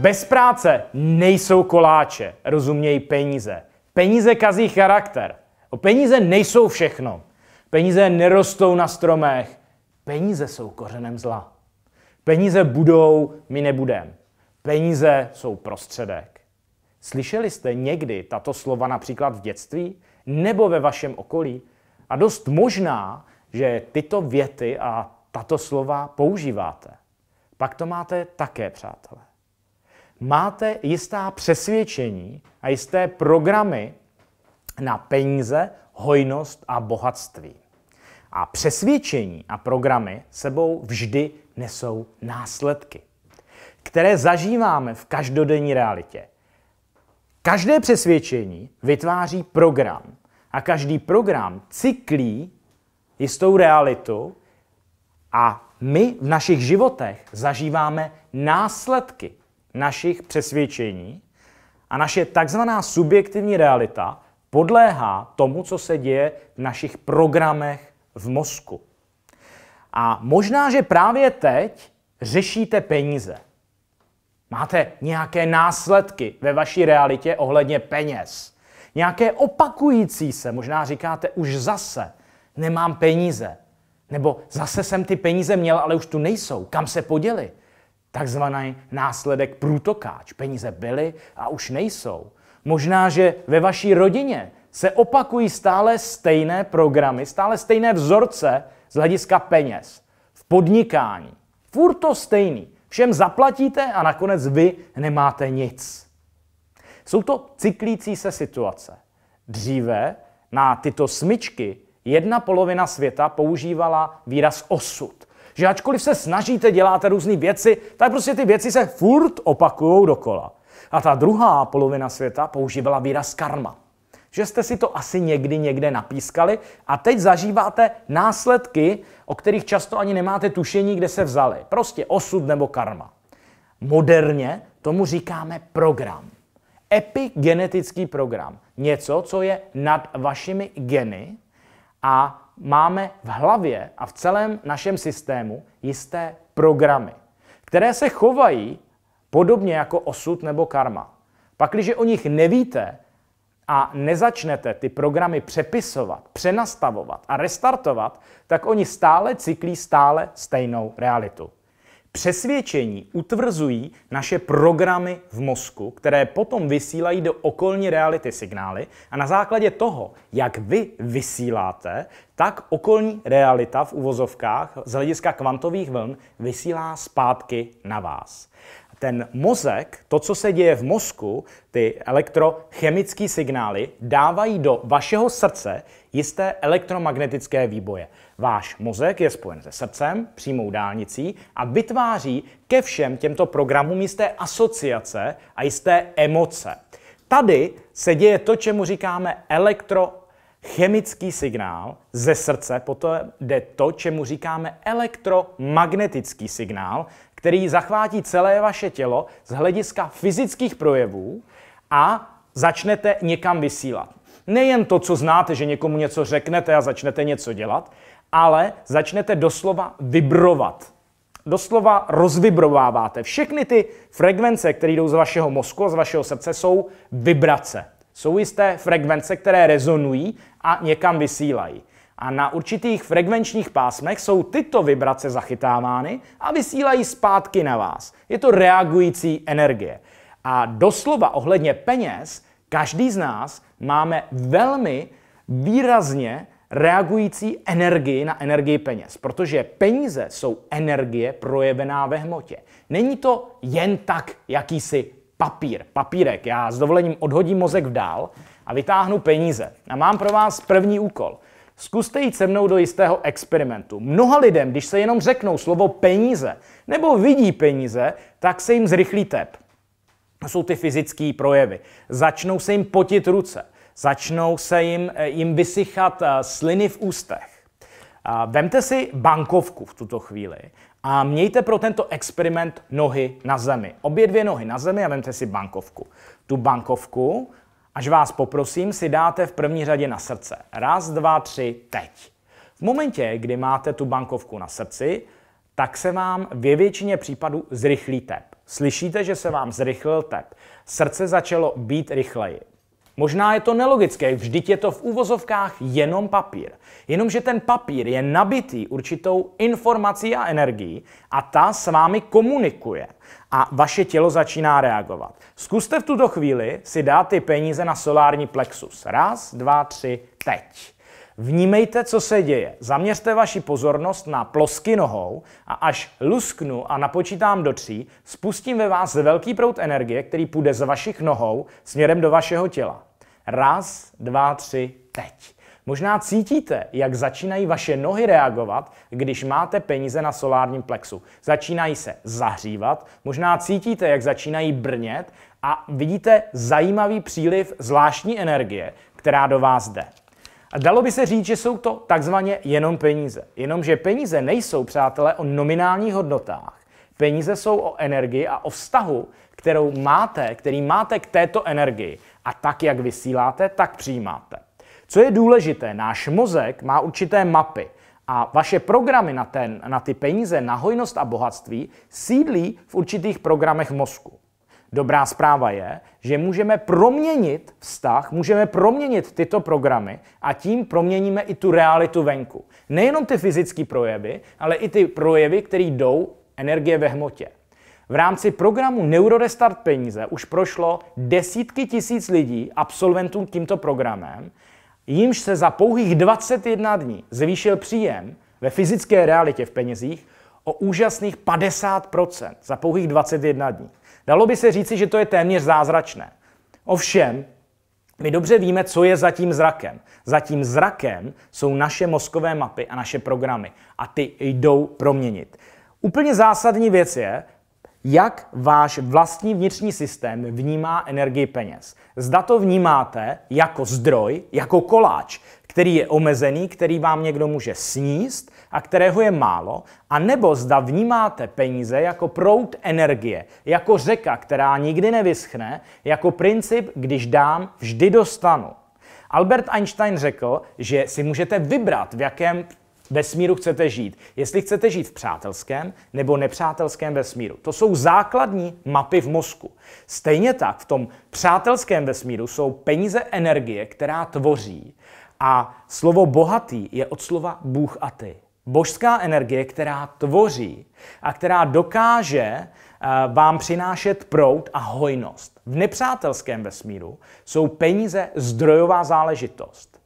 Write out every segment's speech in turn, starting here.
bez práce nejsou koláče, rozumějí peníze. Peníze kazí charakter. O peníze nejsou všechno. Peníze nerostou na stromech. Peníze jsou kořenem zla. Peníze budou, my nebudem. Peníze jsou prostředek. Slyšeli jste někdy tato slova například v dětství nebo ve vašem okolí? A dost možná, že tyto věty a tato slova používáte. Pak to máte také, přátelé máte jistá přesvědčení a jisté programy na peníze, hojnost a bohatství. A přesvědčení a programy sebou vždy nesou následky, které zažíváme v každodenní realitě. Každé přesvědčení vytváří program a každý program cyklí jistou realitu a my v našich životech zažíváme následky našich přesvědčení a naše takzvaná subjektivní realita podléhá tomu, co se děje v našich programech v mozku. A možná, že právě teď řešíte peníze. Máte nějaké následky ve vaší realitě ohledně peněz. Nějaké opakující se, možná říkáte už zase, nemám peníze. Nebo zase jsem ty peníze měl, ale už tu nejsou. Kam se poděli? Takzvaný následek průtokáč. Peníze byly a už nejsou. Možná, že ve vaší rodině se opakují stále stejné programy, stále stejné vzorce z hlediska peněz. V podnikání. Furt to stejný. Všem zaplatíte a nakonec vy nemáte nic. Jsou to cyklící se situace. Dříve na tyto smyčky jedna polovina světa používala výraz osud že ačkoliv se snažíte, děláte různé věci, tak prostě ty věci se furt opakují dokola. A ta druhá polovina světa používala výraz karma. Že jste si to asi někdy někde napískali a teď zažíváte následky, o kterých často ani nemáte tušení, kde se vzali. Prostě osud nebo karma. Moderně tomu říkáme program. Epigenetický program. Něco, co je nad vašimi geny a máme v hlavě a v celém našem systému jisté programy, které se chovají podobně jako osud nebo karma. Pakliže o nich nevíte a nezačnete ty programy přepisovat, přenastavovat a restartovat, tak oni stále cyklí stále stejnou realitu. Přesvědčení utvrzují naše programy v mozku, které potom vysílají do okolní reality signály a na základě toho, jak vy vysíláte, tak okolní realita v uvozovkách z hlediska kvantových vln vysílá zpátky na vás ten mozek, to, co se děje v mozku, ty elektrochemické signály dávají do vašeho srdce jisté elektromagnetické výboje. Váš mozek je spojen se srdcem, přímou dálnicí a vytváří ke všem těmto programům jisté asociace a jisté emoce. Tady se děje to, čemu říkáme elektro chemický signál ze srdce, potom jde to, čemu říkáme elektromagnetický signál, který zachvátí celé vaše tělo z hlediska fyzických projevů a začnete někam vysílat. Nejen to, co znáte, že někomu něco řeknete a začnete něco dělat, ale začnete doslova vibrovat. Doslova rozvibrováváte. Všechny ty frekvence, které jdou z vašeho mozku a z vašeho srdce, jsou vibrace. Jsou jisté frekvence, které rezonují a někam vysílají a na určitých frekvenčních pásmech jsou tyto vibrace zachytávány a vysílají zpátky na vás. Je to reagující energie. A doslova ohledně peněz, každý z nás máme velmi výrazně reagující energii na energii peněz, protože peníze jsou energie projevená ve hmotě. Není to jen tak jakýsi papír, papírek. Já s dovolením odhodím mozek v dál a vytáhnu peníze. A mám pro vás první úkol – Zkuste jít se mnou do jistého experimentu. Mnoha lidem, když se jenom řeknou slovo peníze nebo vidí peníze, tak se jim zrychlí tep. To jsou ty fyzické projevy. Začnou se jim potit ruce, začnou se jim, eh, jim vysychat eh, sliny v ústech. Vemte si bankovku v tuto chvíli a mějte pro tento experiment nohy na zemi. Obě dvě nohy na zemi a vemte si bankovku. Tu bankovku Až vás poprosím, si dáte v první řadě na srdce. Raz, dva, tři, teď. V momentě, kdy máte tu bankovku na srdci, tak se vám ve většině případů zrychlí tep. Slyšíte, že se vám zrychlil tep. Srdce začalo být rychleji. Možná je to nelogické, vždyť je to v úvozovkách jenom papír. Jenomže ten papír je nabitý určitou informací a energií a ta s vámi komunikuje a vaše tělo začíná reagovat. Zkuste v tuto chvíli si dát ty peníze na solární plexus. Raz, dva, tři, teď. Vnímejte, co se děje. Zaměřte vaši pozornost na plosky nohou a až lusknu a napočítám do tří, spustím ve vás velký proud energie, který půjde z vašich nohou směrem do vašeho těla. Raz, dva, tři, teď. Možná cítíte, jak začínají vaše nohy reagovat, když máte peníze na solárním plexu. Začínají se zahřívat, možná cítíte, jak začínají brnět a vidíte zajímavý příliv zvláštní energie, která do vás jde. A dalo by se říct, že jsou to takzvaně jenom peníze. Jenomže peníze nejsou, přátelé, o nominálních hodnotách. Peníze jsou o energii a o vztahu, kterou máte, který máte k této energii. A tak, jak vysíláte, tak přijímáte. Co je důležité, náš mozek má určité mapy a vaše programy na, ten, na ty peníze, na hojnost a bohatství sídlí v určitých programech mozku. Dobrá zpráva je, že můžeme proměnit vztah, můžeme proměnit tyto programy a tím proměníme i tu realitu venku. Nejenom ty fyzické projevy, ale i ty projevy, které jdou energie ve hmotě. V rámci programu Neurorestart peníze už prošlo desítky tisíc lidí, absolventů tímto programem, jimž se za pouhých 21 dní zvýšil příjem ve fyzické realitě v penězích o úžasných 50% za pouhých 21 dní. Dalo by se říci, že to je téměř zázračné. Ovšem, my dobře víme, co je za tím zrakem. Za tím zrakem jsou naše mozkové mapy a naše programy. A ty jdou proměnit. Úplně zásadní věc je, jak váš vlastní vnitřní systém vnímá energii peněz. Zda to vnímáte jako zdroj, jako koláč, který je omezený, který vám někdo může sníst a kterého je málo, a nebo zda vnímáte peníze jako prout energie, jako řeka, která nikdy nevyschne, jako princip, když dám, vždy dostanu. Albert Einstein řekl, že si můžete vybrat, v jakém vesmíru chcete žít. Jestli chcete žít v přátelském nebo nepřátelském vesmíru. To jsou základní mapy v mozku. Stejně tak v tom přátelském vesmíru jsou peníze energie, která tvoří. A slovo bohatý je od slova Bůh a ty. Božská energie, která tvoří a která dokáže eh, vám přinášet proud a hojnost. V nepřátelském vesmíru jsou peníze zdrojová záležitost.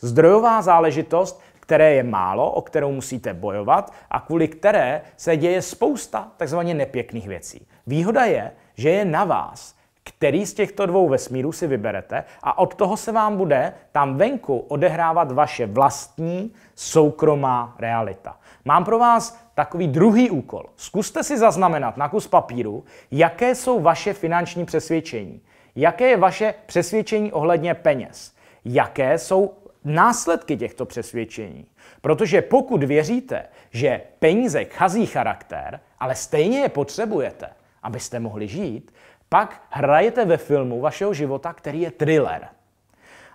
Zdrojová záležitost které je málo, o kterou musíte bojovat a kvůli které se děje spousta takzvaně nepěkných věcí. Výhoda je, že je na vás, který z těchto dvou vesmírů si vyberete a od toho se vám bude tam venku odehrávat vaše vlastní soukromá realita. Mám pro vás takový druhý úkol. Zkuste si zaznamenat na kus papíru, jaké jsou vaše finanční přesvědčení. Jaké je vaše přesvědčení ohledně peněz? Jaké jsou následky těchto přesvědčení. Protože pokud věříte, že peníze chazí charakter, ale stejně je potřebujete, abyste mohli žít, pak hrajete ve filmu vašeho života, který je thriller.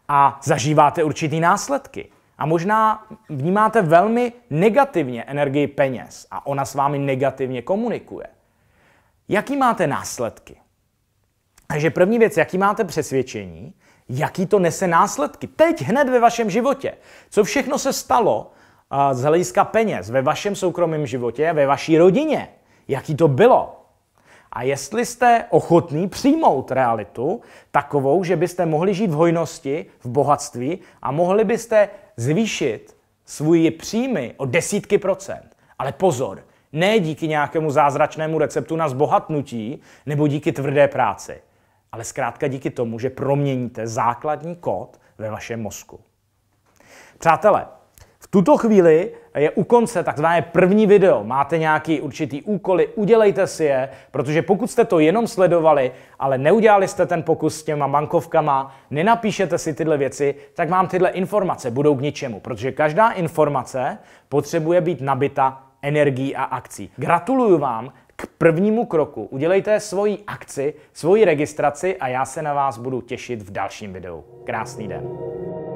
A zažíváte určitý následky. A možná vnímáte velmi negativně energii peněz a ona s vámi negativně komunikuje. Jaký máte následky? Takže první věc, jaký máte přesvědčení, jaký to nese následky. Teď, hned ve vašem životě. Co všechno se stalo z hlediska peněz ve vašem soukromém životě, ve vaší rodině. Jaký to bylo. A jestli jste ochotný přijmout realitu takovou, že byste mohli žít v hojnosti, v bohatství a mohli byste zvýšit svůj příjmy o desítky procent. Ale pozor, ne díky nějakému zázračnému receptu na zbohatnutí nebo díky tvrdé práci ale zkrátka díky tomu, že proměníte základní kód ve vašem mozku. Přátelé, v tuto chvíli je u konce takzvané první video. Máte nějaký určitý úkoly, udělejte si je, protože pokud jste to jenom sledovali, ale neudělali jste ten pokus s těma bankovkama, nenapíšete si tyhle věci, tak vám tyhle informace budou k ničemu, protože každá informace potřebuje být nabita energií a akcí. Gratuluju vám k prvnímu kroku. Udělejte svoji akci, svoji registraci a já se na vás budu těšit v dalším videu. Krásný den.